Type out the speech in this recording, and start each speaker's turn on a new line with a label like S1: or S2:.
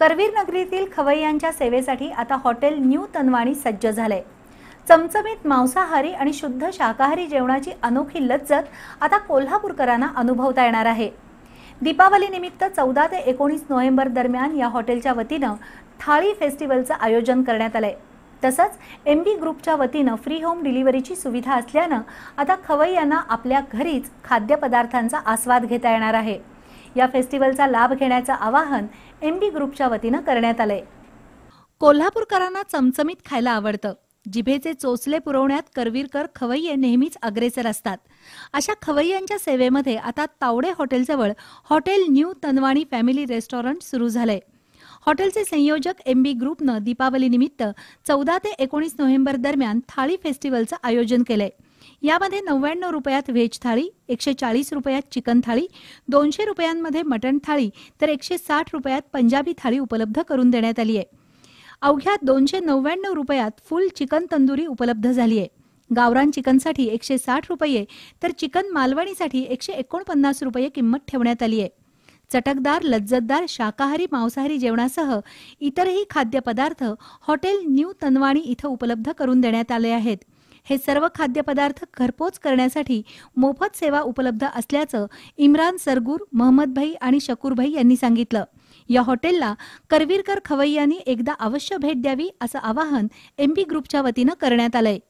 S1: करवीर नगरीतील खवैयांच्या सेवेसाठी आता hotel new तनवाणी सज्ज झाले चमचमीत मांसाहारी आणि शुद्ध शाकाहारी जेवणाची अनोखी लज्जत आता कोल्हापूरकरांना अनुभवता येणार आहे दीपावलीनिमित्त चौदा ते एकोणीस नोव्हेंबर दरम्यान या हॉटेलच्या वतीनं थाळी फेस्टिवलचं आयोजन करण्यात आलं आहे तसंच एम बी ग्रुपच्या वतीनं फ्री होम डिलिव्हरीची सुविधा असल्यानं आता खवैयांना आपल्या घरीच खाद्यपदार्थांचा आस्वाद घेता येणार आहे या फेस्टिवलचा लाभ घेण्याचं आवाहन एम डी ग्रुपच्या वतीनं करण्यात आलंय कोल्हापूरकरांना चमचमीत खायला आवडतं जिभेचे चोचले पुरवण्यात करवीरकर खवय्ये नेहमीच अग्रेसर असतात अशा खवय्यांच्या सेवेमध्ये आता तावडे हॉटेलजवळ hotel new Tanwani family restaurant सुरू झालंय हॉटेलचे संयोजक एम बी ग्रुपनं दीपावलीनिमित्त चौदा ते एकोणीस नोव्हेंबर दरम्यान थाळी फेस्टिवलचं आयोजन केलंय यामध्ये नव्याण्णव रुपयात व्हेज थाळी एकशे चाळीस रुपयात चिकन थाळी दोनशे रुपयांमध्ये मटण थाळी तर एकशे साठ रुपयात पंजाबी थाळी उपलब्ध करून देण्यात आली आहे अवघ्या दोनशे नव्याण्णव रुपयात फुल चिकन तंदुरी उपलब्ध झाली आहे गावरान चिकनसाठी एकशे साठ रुपये तर चिकन मालवणीसाठी एकशे एकोणपन्नास रुपये किंमत ठेवण्यात आली आहे चटकदार लज्जतदार शाकाहारी मांसाहारी जेवणासह इतरही खाद्यपदार्थ हॉटेल न्यू तनवाणी इथं उपलब्ध करून देण्यात आले आहेत हे सर्व खाद्यपदार्थ घरपोच करण्यासाठी मोफत सेवा उपलब्ध असल्याचं इम्रान सरगूर महम्मद भाई आणि शकूर भाई यांनी सांगितलं या हॉटेलला करवीरकर खवैयांनी एकदा अवश्य भेट द्यावी असं आवाहन एमबी ग्रुपच्या वतीनं करण्यात आलंय